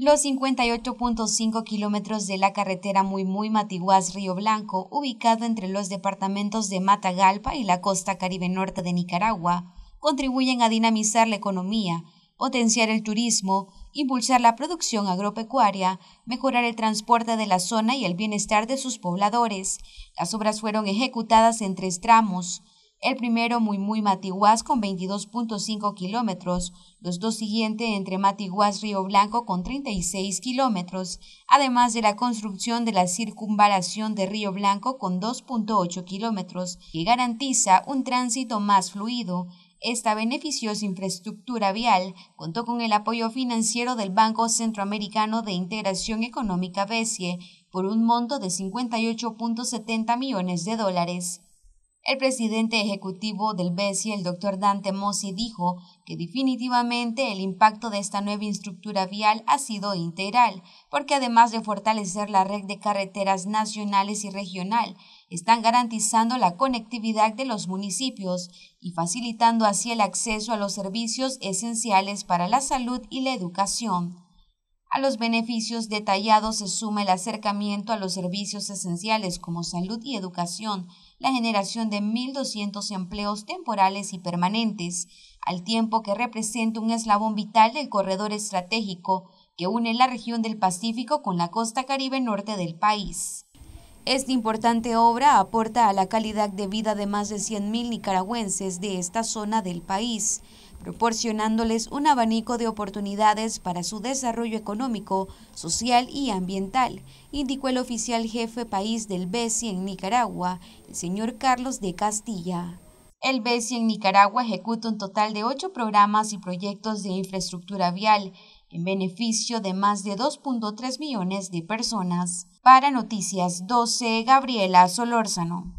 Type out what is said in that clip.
Los 58.5 kilómetros de la carretera Muy Muy Matiguas-Río Blanco, ubicado entre los departamentos de Matagalpa y la costa caribe norte de Nicaragua, contribuyen a dinamizar la economía, potenciar el turismo, impulsar la producción agropecuaria, mejorar el transporte de la zona y el bienestar de sus pobladores. Las obras fueron ejecutadas en tres tramos. El primero muy muy Matiguás, con 22.5 kilómetros, los dos siguientes entre Matiguas Río Blanco con 36 kilómetros, además de la construcción de la circunvalación de Río Blanco con 2.8 kilómetros, que garantiza un tránsito más fluido. Esta beneficiosa infraestructura vial contó con el apoyo financiero del Banco Centroamericano de Integración Económica BESIE por un monto de 58.70 millones de dólares. El presidente ejecutivo del BESI, el doctor Dante Mossi, dijo que definitivamente el impacto de esta nueva estructura vial ha sido integral, porque además de fortalecer la red de carreteras nacionales y regional, están garantizando la conectividad de los municipios y facilitando así el acceso a los servicios esenciales para la salud y la educación. A los beneficios detallados se suma el acercamiento a los servicios esenciales como salud y educación, la generación de 1.200 empleos temporales y permanentes, al tiempo que representa un eslabón vital del corredor estratégico que une la región del Pacífico con la costa caribe norte del país. Esta importante obra aporta a la calidad de vida de más de 100.000 nicaragüenses de esta zona del país, proporcionándoles un abanico de oportunidades para su desarrollo económico, social y ambiental, indicó el oficial jefe país del BESI en Nicaragua, el señor Carlos de Castilla. El BESI en Nicaragua ejecuta un total de ocho programas y proyectos de infraestructura vial en beneficio de más de 2.3 millones de personas. Para Noticias 12, Gabriela Solórzano.